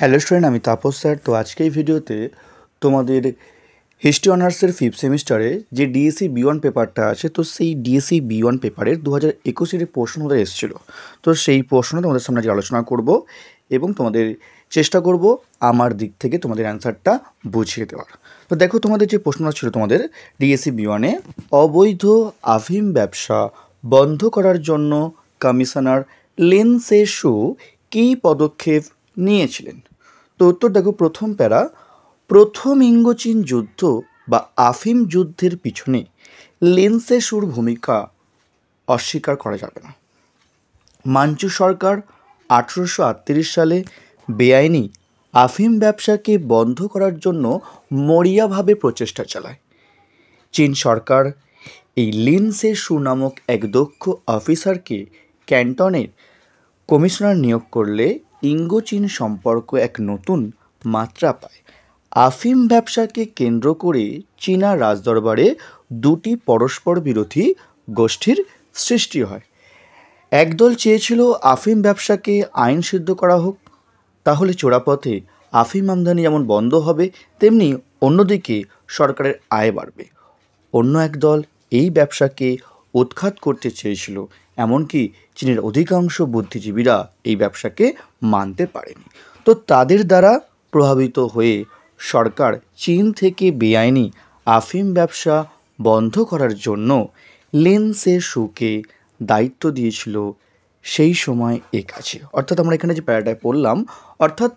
hello student আমি Tapas sir তো আজকে এই ভিডিওতে তোমাদের হিস্ট্রি অনার্সের ফিফথ সেমিস্টারে যে ডিএসসি বি ওয়ান পেপারটা আছে তো সেই ডিএসসি e বি ওয়ান পেপারের দু হাজার একুশের প্রশ্ন ওদের এসেছিলো তো সেই প্রশ্ন তোমাদের সামনে আজকে আলোচনা করব এবং তোমাদের চেষ্টা করব আমার দিক থেকে তোমাদের অ্যান্সারটা বুঝিয়ে দেওয়ার তো দেখো তোমাদের যে প্রশ্নটা ছিল তোমাদের ডিএসসি বি ওয়ানে অবৈধ আফিম ব্যবসা বন্ধ করার জন্য কমিশনার লেন্সে শু কী পদক্ষেপ নিয়েছিলেন তো উত্তর দেখো প্রথম প্যারা প্রথম ইঙ্গচীন যুদ্ধ বা আফিম যুদ্ধের পিছনে লেন্সেসুর ভূমিকা অস্বীকার করা যাবে না মাঞ্চু সরকার আঠেরোশো সালে বেআইনি আফিম ব্যবসাকে বন্ধ করার জন্য মরিয়াভাবে প্রচেষ্টা চালায় চীন সরকার এই লিনসে সু নামক এক দক্ষ অফিসারকে ক্যান্টনের কমিশনার নিয়োগ করলে ইঙ্গোচীন সম্পর্ক এক নতুন মাত্রা পায় আফিম ব্যবসাকে কেন্দ্র করে চীনা রাজদরবারে দুটি পরস্পর বিরোধী গোষ্ঠীর সৃষ্টি হয় একদল চেয়েছিল আফিম ব্যবসাকে আইন সিদ্ধ করা হোক তাহলে চোরাপথে আফিম আমদানি যেমন বন্ধ হবে তেমনি অন্যদিকে সরকারের আয় বাড়বে অন্য এক দল এই ব্যবসাকে উৎখাত করতে চেয়েছিল এমনকি চীনের অধিকাংশ বুদ্ধিজীবীরা এই ব্যবসাকে মানতে পারেনি তো তাদের দ্বারা প্রভাবিত হয়ে সরকার চীন থেকে বেআইনি আফিম ব্যবসা বন্ধ করার জন্য লেন্সে শুকে দায়িত্ব দিয়েছিল সেই সময় এ কাছে অর্থাৎ আমরা এখানে যে প্যারাটায় পড়লাম অর্থাৎ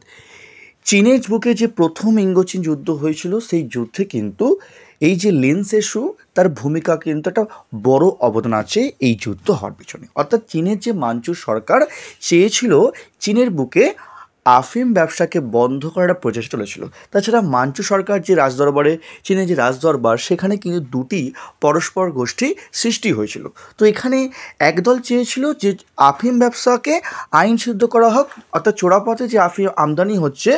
চীনের বুকে যে প্রথম ইঙ্গচীন যুদ্ধ হয়েছিল সেই যুদ্ধে কিন্তু এই যে লেন্সের শু তার ভূমিকা কিন্তু একটা বড় অবদান আছে এই যুদ্ধ হওয়ার পিছনে অর্থাৎ চীনের যে মাঞ্চু সরকার চেয়েছিল চীনের বুকে আফিম ব্যবসাকে বন্ধ করার একটা প্রচেষ্টা চলেছিল তাছাড়া মাঞ্চু সরকার যে রাজদরবারে চীনের যে রাজদরবার সেখানে কিন্তু দুটি পরস্পর গোষ্ঠী সৃষ্টি হয়েছিল তো এখানে একদল চেয়েছিল যে আফিম ব্যবসাকে আইন সিদ্ধ করা হোক অর্থাৎ চোরাপথে যে আফিম আমদানি হচ্ছে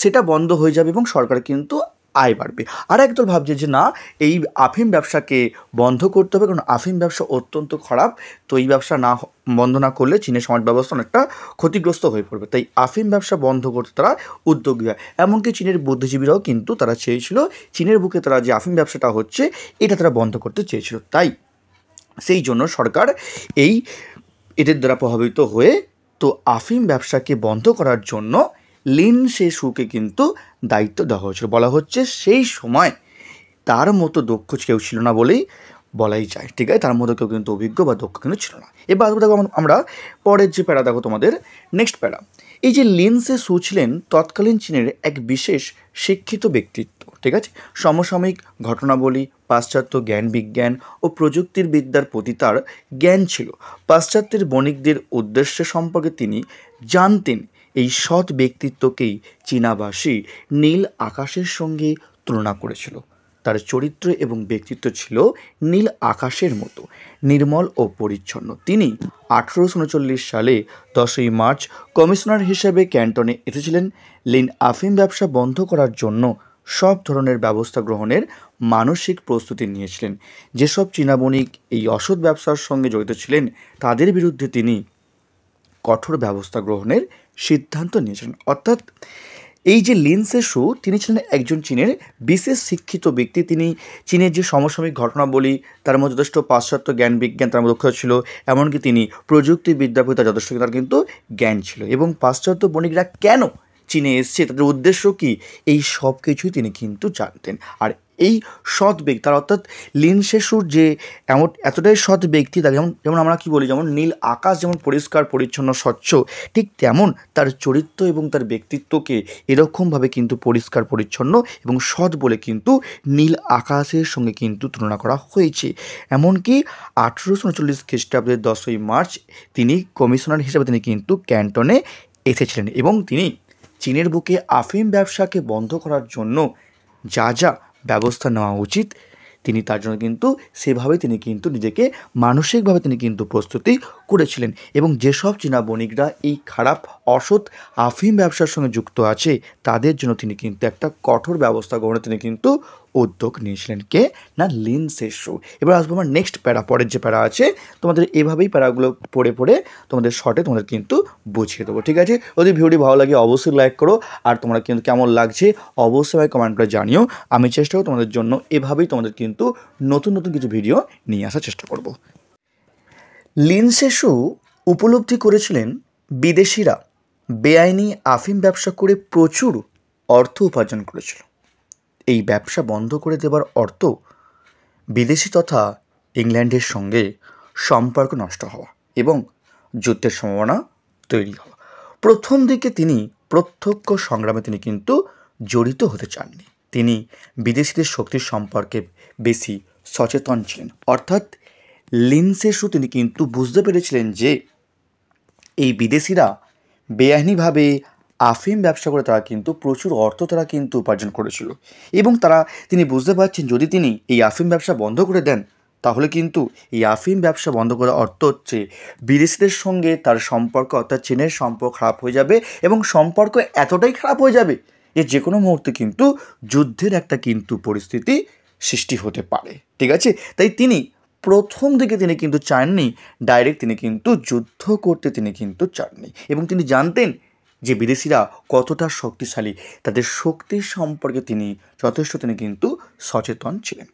সেটা বন্ধ হয়ে যাবে এবং সরকার কিন্তু আয় বাড়বে আর একদল ভাবছে যে না এই আফিম ব্যবসাকে বন্ধ করতে হবে কারণ আফিম ব্যবসা অত্যন্ত খারাপ তো এই ব্যবসা না বন্ধ না করলে চীনের সমাজ ব্যবস্থা অনেকটা ক্ষতিগ্রস্ত হয়ে পড়বে তাই আফিম ব্যবসা বন্ধ করতে তারা উদ্যোগী হয় এমনকি চীনের বুদ্ধিজীবীরাও কিন্তু তারা চেয়েছিল চীনের বুকে তারা যে আফিম ব্যবসাটা হচ্ছে এটা তারা বন্ধ করতে চেয়েছিল তাই সেই জন্য সরকার এই এদের দ্বারা প্রভাবিত হয়ে তো আফিম ব্যবসাকে বন্ধ করার জন্য লিন শেষুকে কিন্তু দায়িত্ব দেওয়া হয়েছিল বলা হচ্ছে সেই সময় তার মতো দক্ষ কেউ ছিল না বলেই বলাই যায় ঠিক আছে তার মধ্যে কেউ কিন্তু অভিজ্ঞ বা দক্ষ কিন্তু ছিল না এবার দেখো আমরা পরের যে প্যারা দেখো তোমাদের নেক্সট প্যারা এই যে লিনসে সু ছিলেন তৎকালীন চীনের এক বিশেষ শিক্ষিত ব্যক্তিত্ব ঠিক আছে সমসাময়িক ঘটনাবলী পাশ্চাত্য জ্ঞান বিজ্ঞান ও প্রযুক্তির বিদ্যার প্রতি তার জ্ঞান ছিল পাশ্চাত্যের বণিকদের উদ্দেশ্য সম্পর্কে তিনি জানতেন এই সৎ ব্যক্তিত্বকেই চীনাবাসী নীল আকাশের সঙ্গে তুলনা করেছিল তার চরিত্র এবং ব্যক্তিত্ব ছিল নীল আকাশের মতো নির্মল ও পরিচ্ছন্ন তিনি আঠেরোশো উনচল্লিশ সালে দশই মার্চ কমিশনার হিসেবে ক্যান্টনে এসেছিলেন লিন আফিম ব্যবসা বন্ধ করার জন্য সব ধরনের ব্যবস্থা গ্রহণের মানসিক প্রস্তুতি নিয়েছিলেন যেসব চীনা বণিক এই অসৎ ব্যবসার সঙ্গে জড়িত ছিলেন তাদের বিরুদ্ধে তিনি কঠোর ব্যবস্থা গ্রহণের সিদ্ধান্ত নিয়েছেন অর্থাৎ এই যে লিনসে শু তিনি ছিলেন একজন চীনের বিশেষ শিক্ষিত ব্যক্তি তিনি চীনের যে সমসাময়িক ঘটনাবলী তার মধ্যে যথেষ্ট পাশ্চাত্য জ্ঞান বিজ্ঞান তার মধ্যে ছিল এমনকি তিনি প্রযুক্তি প্রতি তার যথেষ্ট তার কিন্তু জ্ঞান ছিল এবং পাশ্চাত্য বণিকরা কেন চীনে এসছে তাদের উদ্দেশ্য কী এই সব কিছুই তিনি কিন্তু জানতেন আর এই সৎ ব্যক্তি তার অর্থাৎ লিনশেসুর শেষুর যে এমন এতটাই সৎ ব্যক্তি তার যেমন যেমন আমরা কী বলি যেমন নীল আকাশ যেমন পরিষ্কার পরিচ্ছন্ন স্বচ্ছ ঠিক তেমন তার চরিত্র এবং তার ব্যক্তিত্বকে এরকমভাবে কিন্তু পরিষ্কার পরিচ্ছন্ন এবং সৎ বলে কিন্তু নীল আকাশের সঙ্গে কিন্তু তুলনা করা হয়েছে এমনকি আঠেরোশো উনচল্লিশ খ্রিস্টাব্দের দশই মার্চ তিনি কমিশনার হিসেবে তিনি কিন্তু ক্যান্টনে এসেছিলেন এবং তিনি চীনের বুকে আফিম ব্যবসাকে বন্ধ করার জন্য যা যা ব্যবস্থা নেওয়া উচিত তিনি তার জন্য কিন্তু সেভাবে তিনি কিন্তু নিজেকে মানসিকভাবে তিনি কিন্তু প্রস্তুতি করেছিলেন এবং যেসব চীনা বণিকরা এই খারাপ অসৎ আফিম ব্যবসার সঙ্গে যুক্ত আছে তাদের জন্য তিনি কিন্তু একটা কঠোর ব্যবস্থা গ্রহণে তিনি কিন্তু উদ্যোগ নিয়েছিলেন কে না লিন সেশু এবার আসবো আমার নেক্সট প্যারা পরের যে প্যারা আছে তোমাদের এভাবেই প্যারাগুলো পড়ে পড়ে তোমাদের শর্টে তোমাদের কিন্তু বুঝিয়ে দেবো ঠিক আছে যদি ভিডিওটি ভালো লাগে অবশ্যই লাইক করো আর তোমরা কিন্তু কেমন লাগছে অবশ্যই ভাই কমেন্ট করে জানিও আমি চেষ্টা করবো তোমাদের জন্য এভাবেই তোমাদের কিন্তু নতুন নতুন কিছু ভিডিও নিয়ে আসার চেষ্টা করব লিন সেশু উপলব্ধি করেছিলেন বিদেশিরা বেআইনি আফিম ব্যবসা করে প্রচুর অর্থ উপার্জন করেছিল এই ব্যবসা বন্ধ করে দেবার অর্থ বিদেশি তথা ইংল্যান্ডের সঙ্গে সম্পর্ক নষ্ট হওয়া এবং যুদ্ধের সম্ভাবনা তৈরি হওয়া প্রথম দিকে তিনি প্রত্যক্ষ সংগ্রামে তিনি কিন্তু জড়িত হতে চাননি তিনি বিদেশিদের শক্তির সম্পর্কে বেশি সচেতন ছিলেন অর্থাৎ লিন্সেসও তিনি কিন্তু বুঝতে পেরেছিলেন যে এই বিদেশিরা বেআইনিভাবে আফিম ব্যবসা করে তারা কিন্তু প্রচুর অর্থ তারা কিন্তু উপার্জন করেছিল এবং তারা তিনি বুঝতে পারছেন যদি তিনি এই আফিম ব্যবসা বন্ধ করে দেন তাহলে কিন্তু এই আফিম ব্যবসা বন্ধ করার অর্থ হচ্ছে বিদেশিদের সঙ্গে তার সম্পর্ক অর্থাৎ চীনের সম্পর্ক খারাপ হয়ে যাবে এবং সম্পর্ক এতটাই খারাপ হয়ে যাবে যে যে কোনো মুহূর্তে কিন্তু যুদ্ধের একটা কিন্তু পরিস্থিতি সৃষ্টি হতে পারে ঠিক আছে তাই তিনি প্রথম দিকে তিনি কিন্তু চাননি ডাইরেক্ট তিনি কিন্তু যুদ্ধ করতে তিনি কিন্তু চাননি এবং তিনি জানতেন যে বিদেশিরা কতটা শক্তিশালী তাদের শক্তি সম্পর্কে তিনি যথেষ্ট তিনি কিন্তু সচেতন ছিলেন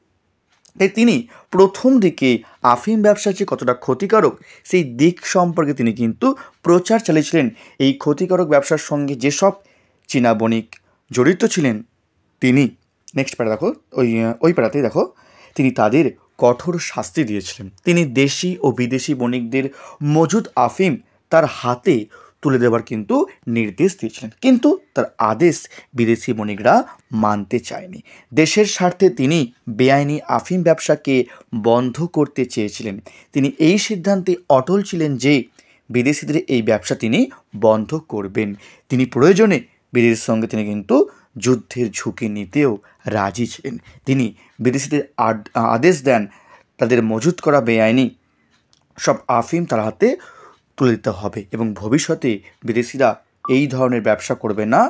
তাই তিনি প্রথম দিকে আফিম ব্যবসা যে কতটা ক্ষতিকারক সেই দিক সম্পর্কে তিনি কিন্তু প্রচার চালিয়েছিলেন এই ক্ষতিকারক ব্যবসার সঙ্গে যেসব চীনা বণিক জড়িত ছিলেন তিনি নেক্সট প্যারা দেখো ওই ওই প্যারাতেই দেখো তিনি তাদের কঠোর শাস্তি দিয়েছিলেন তিনি দেশি ও বিদেশি বণিকদের মজুদ আফিম তার হাতে তুলে দেওয়ার কিন্তু নির্দেশ দিয়েছিলেন কিন্তু তার আদেশ বিদেশি বণিকরা মানতে চায়নি দেশের স্বার্থে তিনি বেআইনি আফিম ব্যবসাকে বন্ধ করতে চেয়েছিলেন তিনি এই সিদ্ধান্তে অটল ছিলেন যে বিদেশিদের এই ব্যবসা তিনি বন্ধ করবেন তিনি প্রয়োজনে বিদেশির সঙ্গে তিনি কিন্তু যুদ্ধের ঝুঁকি নিতেও রাজি ছিলেন তিনি বিদেশিদের আদেশ দেন তাদের মজুত করা বেআইনি সব আফিম তার হাতে তুলে দিতে হবে এবং ভবিষ্যতে বিদেশিরা এই ধরনের ব্যবসা করবে না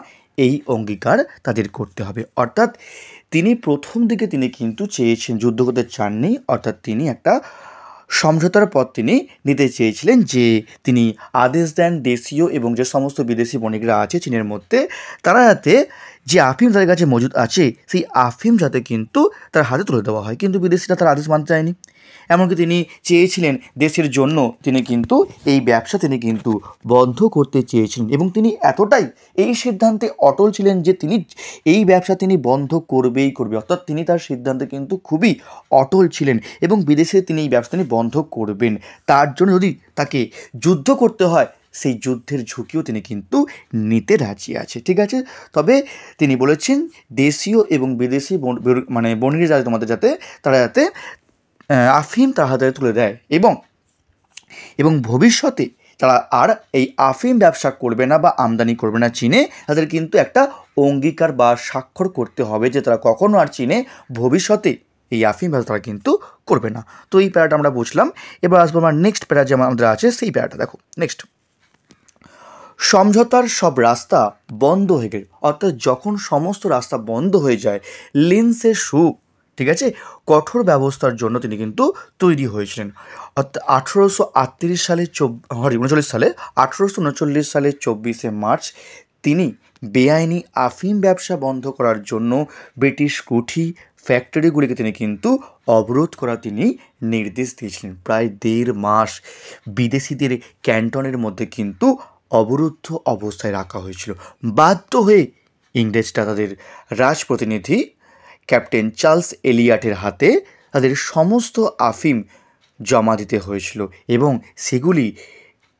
এই অঙ্গীকার তাদের করতে হবে অর্থাৎ তিনি প্রথম দিকে তিনি কিন্তু চেয়েছেন যুদ্ধ করতে চাননি অর্থাৎ তিনি একটা সমঝোতার পথ তিনি নিতে চেয়েছিলেন যে তিনি আদেশ দেন দেশীয় এবং যে সমস্ত বিদেশি বণিকরা আছে চীনের মধ্যে তারা যাতে যে আফিম তাদের কাছে মজুদ আছে সেই আফিম যাতে কিন্তু তার হাতে তুলে দেওয়া হয় কিন্তু বিদেশিরা তার আদেশ মানতে চায়নি এমনকি তিনি চেয়েছিলেন দেশের জন্য তিনি কিন্তু এই ব্যবসা তিনি কিন্তু বন্ধ করতে চেয়েছিলেন এবং তিনি এতটাই এই সিদ্ধান্তে অটল ছিলেন যে তিনি এই ব্যবসা তিনি বন্ধ করবেই করবে অর্থাৎ তিনি তার সিদ্ধান্তে কিন্তু খুবই অটল ছিলেন এবং বিদেশে তিনি এই ব্যবসা তিনি বন্ধ করবেন তার জন্য যদি তাকে যুদ্ধ করতে হয় সেই যুদ্ধের ঝুঁকিও তিনি কিন্তু নিতে রাজি আছে ঠিক আছে তবে তিনি বলেছেন দেশীয় এবং বিদেশি মানে বনির যাতে তোমাদের যাতে তারা যাতে আফিম তার হাতে তুলে দেয় এবং এবং ভবিষ্যতে তারা আর এই আফিম ব্যবসা করবে না বা আমদানি করবে না চীনে তাদের কিন্তু একটা অঙ্গীকার বা স্বাক্ষর করতে হবে যে তারা কখনো আর চীনে ভবিষ্যতে এই আফিম ব্যবসা তারা কিন্তু করবে না তো এই প্যারাটা আমরা বুঝলাম এবার আসবো আমার নেক্সট প্যারা যে আমাদের আছে সেই প্যারাটা দেখো নেক্সট সমঝোতার সব রাস্তা বন্ধ হয়ে গেল অর্থাৎ যখন সমস্ত রাস্তা বন্ধ হয়ে যায় লেন্সের সুখ ঠিক আছে কঠোর ব্যবস্থার জন্য তিনি কিন্তু তৈরি হয়েছিলেন অর্থাৎ আঠেরোশো আটত্রিশ সালে চব উনচল্লিশ সালে আঠেরোশো উনচল্লিশ সালে চব্বিশে মার্চ তিনি বেআইনি আফিম ব্যবসা বন্ধ করার জন্য ব্রিটিশ কুঠি ফ্যাক্টরিগুলিকে তিনি কিন্তু অবরোধ করা তিনি নির্দেশ দিয়েছিলেন প্রায় দেড় মাস বিদেশিদের ক্যান্টনের মধ্যে কিন্তু অবরুদ্ধ অবস্থায় রাখা হয়েছিল বাধ্য হয়ে ইংরেজরা তাদের রাজপ্রতিনিধি ক্যাপ্টেন চার্লস এলিয়াটের হাতে তাদের সমস্ত আফিম জমা দিতে হয়েছিল এবং সেগুলি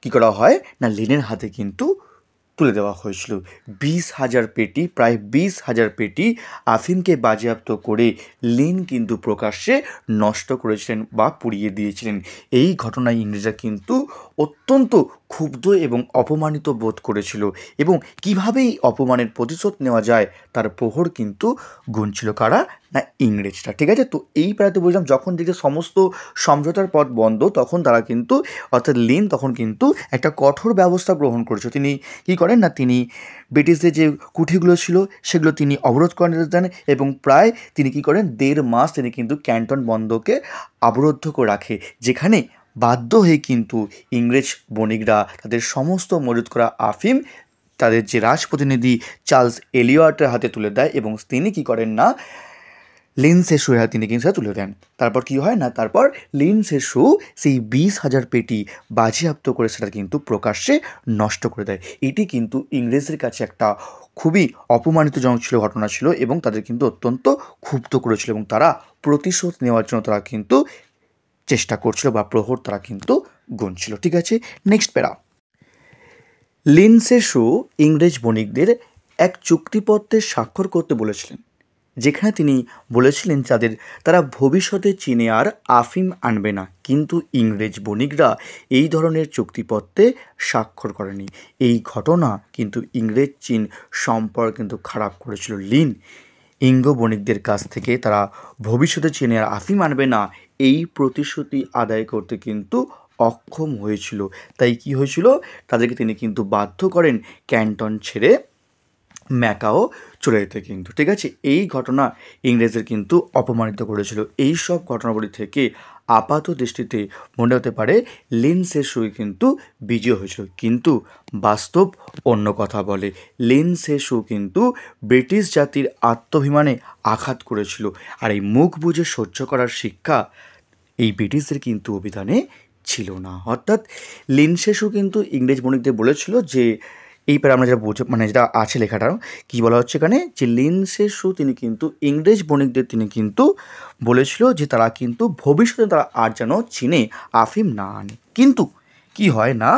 কী করা হয় না লিনের হাতে কিন্তু তুলে দেওয়া হয়েছিল বিশ হাজার পেটি প্রায় বিশ হাজার পেটি আফিমকে বাজেয়াপ্ত করে লিন কিন্তু প্রকাশ্যে নষ্ট করেছিলেন বা পুড়িয়ে দিয়েছিলেন এই ঘটনায় ইংরেজরা কিন্তু অত্যন্ত ক্ষুব্ধ এবং অপমানিত বোধ করেছিল এবং কিভাবে এই অপমানের প্রতিশোধ নেওয়া যায় তার প্রহর কিন্তু গুনছিল কারা না ইংরেজরা ঠিক আছে তো এই পাড়াতে বললাম যখন দেখে সমস্ত সমঝোতার পথ বন্ধ তখন তারা কিন্তু অর্থাৎ লিন তখন কিন্তু একটা কঠোর ব্যবস্থা গ্রহণ করেছে তিনি কী করেন না তিনি ব্রিটিশদের যে কুঠিগুলো ছিল সেগুলো তিনি অবরোধ করে দেন এবং প্রায় তিনি কি করেন দেড় মাস তিনি কিন্তু ক্যান্টন বন্ধকে আবরুদ্ধ করে রাখে যেখানে বাধ্য হয়ে কিন্তু ইংরেজ বণিকরা তাদের সমস্ত মজুত করা আফিম তাদের যে রাজপ্রতিনিধি চার্লস এলিওয়ার্টের হাতে তুলে দেয় এবং তিনি কি করেন না লিন্সের শু তিনি কিন্তু তুলে দেন তারপর কি হয় না তারপর লিন্সের শু সেই বিশ হাজার পেটি বাজেয়াপ্ত করে সেটা কিন্তু প্রকাশ্যে নষ্ট করে দেয় এটি কিন্তু ইংরেজদের কাছে একটা খুবই অপমানিতজনক ছিল ঘটনা ছিল এবং তাদের কিন্তু অত্যন্ত ক্ষুব্ধ করেছিল এবং তারা প্রতিশোধ নেওয়ার জন্য তারা কিন্তু চেষ্টা করছিল বা প্রহর তারা কিন্তু গুনছিল ঠিক আছে নেক্সট প্যারা লিনসে শো ইংরেজ বণিকদের এক চুক্তিপত্রে স্বাক্ষর করতে বলেছিলেন যেখানে তিনি বলেছিলেন যাদের তারা ভবিষ্যতে চীনে আর আফিম আনবে না কিন্তু ইংরেজ বণিকরা এই ধরনের চুক্তিপত্রে স্বাক্ষর করেনি এই ঘটনা কিন্তু ইংরেজ চীন সম্পর্ক কিন্তু খারাপ করেছিল লিন ইঙ্গ বণিকদের কাছ থেকে তারা ভবিষ্যতে চীনে আর আফিম আনবে না এই প্রতিশ্রুতি আদায় করতে কিন্তু অক্ষম হয়েছিল তাই কি হয়েছিল তাদেরকে তিনি কিন্তু বাধ্য করেন ক্যান্টন ছেড়ে ম্যাকাও চলে যেতে কিন্তু ঠিক আছে এই ঘটনা ইংরেজদের কিন্তু অপমানিত করেছিল এই সব ঘটনাবলী থেকে আপাত দৃষ্টিতে মনে হতে পারে লিন্সের সুই কিন্তু বিজয় হয়েছিল কিন্তু বাস্তব অন্য কথা বলে লিন্সের সু কিন্তু ব্রিটিশ জাতির আত্মাভিমানে আঘাত করেছিল আর এই মুখ বুঝে সহ্য করার শিক্ষা এই ব্রিটিশদের কিন্তু অভিধানে ছিল না অর্থাৎ লিনসেসু কিন্তু ইংরেজ বণিকদের বলেছিল যে এই আমরা যেটা বুঝ মানে যেটা আছে লেখাটা কি বলা হচ্ছে এখানে যে লিন্সের শু তিনি কিন্তু ইংরেজ বণিকদের তিনি কিন্তু বলেছিল যে তারা কিন্তু ভবিষ্যতে তারা আর যেন চীনে আফিম না আনে কিন্তু কি হয় না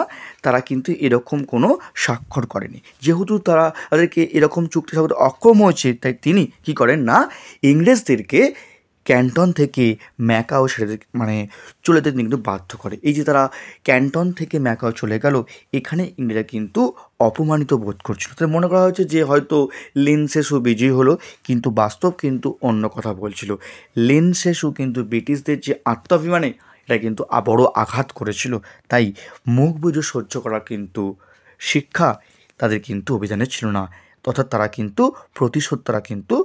তারা কিন্তু এরকম কোনো স্বাক্ষর করেনি যেহেতু তারা তাদেরকে এরকম চুক্তি স্বাক্ষর অক্ষম হয়েছে তাই তিনি কি করেন না ইংরেজদেরকে ক্যান্টন থেকে ম্যাকাও ছেড়ে মানে চলে যেতে কিন্তু বাধ্য করে এই যে তারা ক্যান্টন থেকে ম্যাকাও চলে গেল এখানে ইংরেজরা কিন্তু অপমানিত বোধ করছিল তাই মনে করা হয়েছে যে হয়তো লেনসেসু বিজয়ী হলো কিন্তু বাস্তব কিন্তু অন্য কথা বলছিল লেনসেসু কিন্তু ব্রিটিশদের যে আত্মাভিমানে এটা কিন্তু বড় আঘাত করেছিল তাই মুখ বুঝে সহ্য করার কিন্তু শিক্ষা তাদের কিন্তু অভিযানে ছিল না অর্থাৎ তারা কিন্তু প্রতিশোধ তারা কিন্তু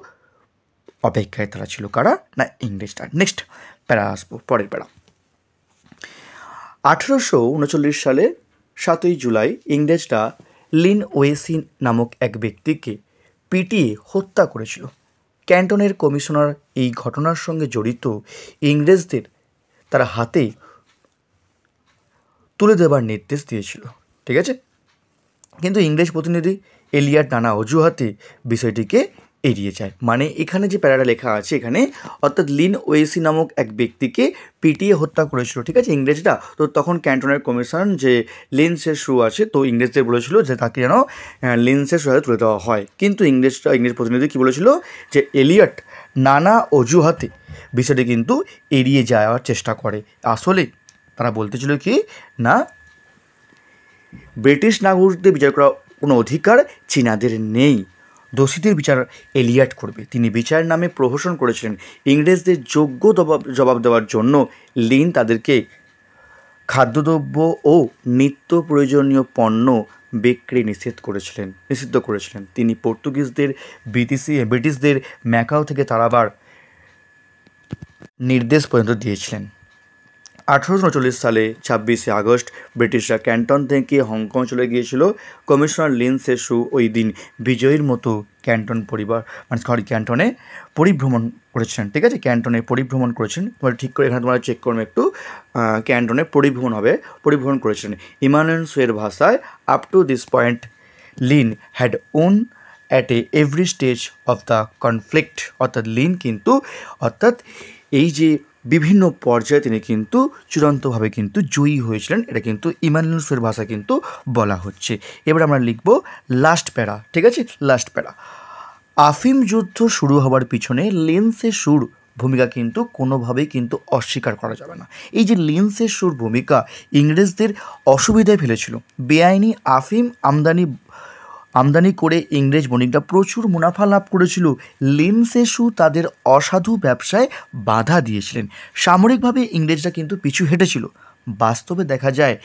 অপেক্ষায় তারা ছিল কারা না ইংরেজরা নেক্সট প্যারা আসবো পরের প্যারা আঠেরোশো উনচল্লিশ সালে সাতই জুলাই ইংরেজরা লিন ওয়েসি নামক এক ব্যক্তিকে পিটিয়ে হত্যা করেছিল ক্যান্টনের কমিশনার এই ঘটনার সঙ্গে জড়িত ইংরেজদের তারা হাতে তুলে দেবার নির্দেশ দিয়েছিল ঠিক আছে কিন্তু ইংরেজ প্রতিনিধি এলিয়ার নানা অজুহাতে বিষয়টিকে এড়িয়ে যায় মানে এখানে যে প্যারাটা লেখা আছে এখানে অর্থাৎ লিন ওয়েসি নামক এক ব্যক্তিকে পিটিয়ে হত্যা করেছিল ঠিক আছে ইংরেজরা তো তখন ক্যান্টনের কমিশন যে লেন্সের শো আছে তো ইংরেজদের বলেছিল যে তাকে যেন লেন্সের শোয়ে তুলে দেওয়া হয় কিন্তু ইংরেজরা ইংরেজ প্রতিনিধি কী বলেছিল যে এলিয়ট নানা অজুহাতে বিষয়টি কিন্তু এড়িয়ে যাওয়ার চেষ্টা করে আসলে তারা বলতে ছিল কি না ব্রিটিশ নাগরিকদের বিচার করা কোনো অধিকার চীনাদের নেই দোষীদের বিচার এলিয়াট করবে তিনি বিচার নামে প্রহসন করেছিলেন ইংরেজদের যোগ্য জবাব দেওয়ার জন্য লিন তাদেরকে খাদ্যদ্রব্য ও নিত্য প্রয়োজনীয় পণ্য বিক্রি নিষেধ করেছিলেন নিষিদ্ধ করেছিলেন তিনি পর্তুগিজদের বিদেশি ব্রিটিশদের ম্যাকাও থেকে তাড়াবার নির্দেশ পর্যন্ত দিয়েছিলেন আঠেরোশো সালে ছাব্বিশে আগস্ট ব্রিটিশরা ক্যান্টন থেকে হংকং চলে গিয়েছিল কমিশনার লিন সেসু ওই দিন বিজয়ীর মতো ক্যান্টন পরিবার মানে সরি ক্যান্টনে পরিভ্রমণ করেছেন ঠিক আছে ক্যান্টনে পরিভ্রমণ করেছেন তোমার ঠিক করে এখানে তোমরা চেক করবে একটু ক্যান্টনে পরিভ্রমণ হবে পরিভ্রমণ করেছেন ইমানুয়েল সুয়ের ভাষায় up to this point Lynn had won at a every stage of the conflict অর্থাৎ লিন কিন্তু অর্থাৎ এই যে বিভিন্ন পর্যায়ে তিনি কিন্তু চূড়ান্তভাবে কিন্তু জয়ী হয়েছিলেন এটা কিন্তু ইমানুসের ভাষা কিন্তু বলা হচ্ছে এবার আমরা লিখব লাস্ট প্যারা ঠিক আছে লাস্ট প্যারা আফিম যুদ্ধ শুরু হওয়ার পিছনে লেন্সের সুর ভূমিকা কিন্তু কোনোভাবেই কিন্তু অস্বীকার করা যাবে না এই যে লেন্সের সুর ভূমিকা ইংরেজদের অসুবিধায় ফেলেছিল বেআইনি আফিম আমদানি আমদানি করে ইংরেজ বণিকরা প্রচুর মুনাফা লাভ করেছিল লিমসেসু তাদের অসাধু ব্যবসায় বাধা দিয়েছিলেন সামরিকভাবে ইংরেজরা কিন্তু পিছু হেঁটেছিল বাস্তবে দেখা যায়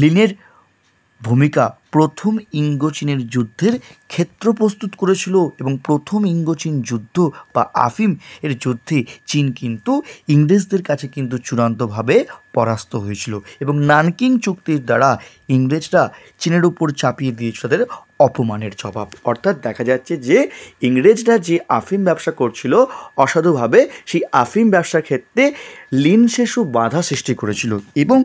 লিনের ভূমিকা প্রথম ইঙ্গচীনের যুদ্ধের ক্ষেত্র প্রস্তুত করেছিল এবং প্রথম ইঙ্গচিন যুদ্ধ বা আফিম এর যুদ্ধে চীন কিন্তু ইংরেজদের কাছে কিন্তু চূড়ান্তভাবে পরাস্ত হয়েছিল এবং নানকিং চুক্তির দ্বারা ইংরেজরা চীনের উপর চাপিয়ে দিয়েছিল তাদের অপমানের জবাব অর্থাৎ দেখা যাচ্ছে যে ইংরেজরা যে আফিম ব্যবসা করছিল অসাধুভাবে সেই আফিম ব্যবসার ক্ষেত্রে লিন শেষু বাধা সৃষ্টি করেছিল এবং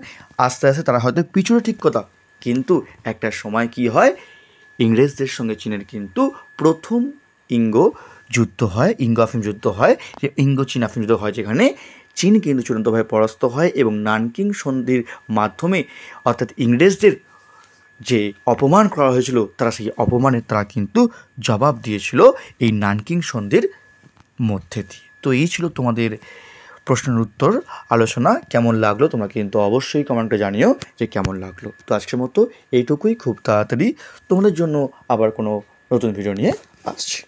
আস্তে আস্তে তারা হয়তো পিছনে ঠিক কথা কিন্তু একটা সময় কি হয় ইংরেজদের সঙ্গে চীনের কিন্তু প্রথম ইঙ্গ যুদ্ধ হয় ইঙ্গো আফিম যুদ্ধ হয় যে ইঙ্গো চীন আফিম যুদ্ধ হয় যেখানে চীন কিন্তু চূড়ান্তভাবে পরাস্ত হয় এবং নানকিং সন্ধির মাধ্যমে অর্থাৎ ইংরেজদের যে অপমান করা হয়েছিল তারা সেই অপমানের তারা কিন্তু জবাব দিয়েছিল এই নানকিং সন্ধির মধ্যে দিয়ে তো এই ছিল তোমাদের প্রশ্নের উত্তর আলোচনা কেমন লাগলো তোমরা কিন্তু অবশ্যই কমেন্টে জানিও যে কেমন লাগলো তো আজকের মতো এইটুকুই খুব তাড়াতাড়ি তোমাদের জন্য আবার কোনো নতুন ভিডিও নিয়ে আসছি